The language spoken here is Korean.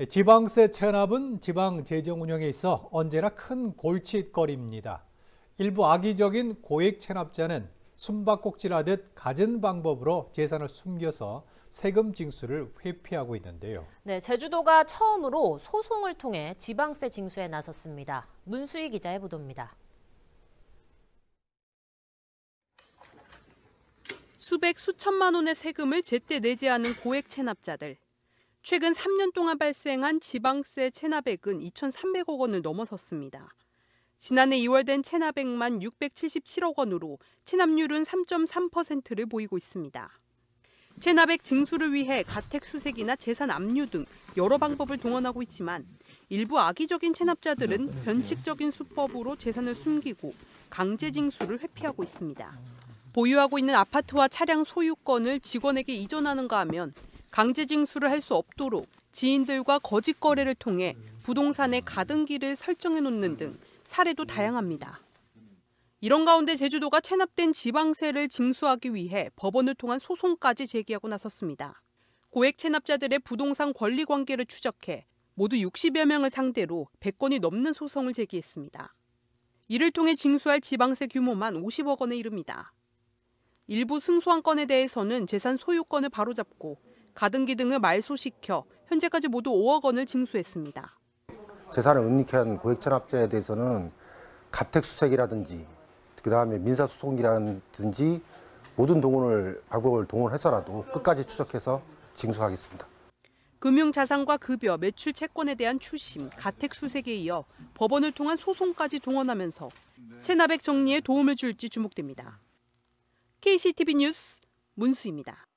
네, 지방세 체납은 지방 재정 운영에 있어 언제나 큰 골칫거리입니다. 일부 악의적인 고액 체납자는 숨바꼭질하듯 가진 방법으로 재산을 숨겨서 세금 징수를 회피하고 있는데요. 네, 제주도가 처음으로 소송을 통해 지방세 징수에 나섰습니다. 문수희 기자의 보도입니다. 수백 수천만 원의 세금을 제때 내지 않은 고액 체납자들. 최근 3년 동안 발생한 지방세 체납액은 2,300억 원을 넘어섰습니다. 지난해 2월 된 체납액만 677억 원으로 체납률은 3.3%를 보이고 있습니다. 체납액 징수를 위해 가택 수색이나 재산 압류 등 여러 방법을 동원하고 있지만 일부 악의적인 체납자들은 네, 네, 네. 변칙적인 수법으로 재산을 숨기고 강제 징수를 회피하고 있습니다. 보유하고 있는 아파트와 차량 소유권을 직원에게 이전하는가 하면 강제 징수를 할 수 없도록 지인들과 거짓 거래를 통해 부동산의 가등기를 설정해 놓는 등 사례도 다양합니다. 이런 가운데 제주도가 체납된 지방세를 징수하기 위해 법원을 통한 소송까지 제기하고 나섰습니다. 고액 체납자들의 부동산 권리 관계를 추적해 모두 60여 명을 상대로 100건이 넘는 소송을 제기했습니다. 이를 통해 징수할 지방세 규모만 50억 원에 이릅니다. 일부 승소한 건에 대해서는 재산 소유권을 바로잡고 가등기 등을 말소시켜 현재까지 모두 5억 원을 징수했습니다. 재산을 은닉한 고액체납자에 대해서는 가택수색이라든지 그다음에 민사소송이라든지 모든 동원을 발곡을 동원해서라도 끝까지 추적해서 징수하겠습니다. 금융자산과 급여, 매출 채권에 대한 추심, 가택수색에 이어 법원을 통한 소송까지 동원하면서 체납액 정리에 도움을 줄지 주목됩니다. KCTV 뉴스 문수입니다.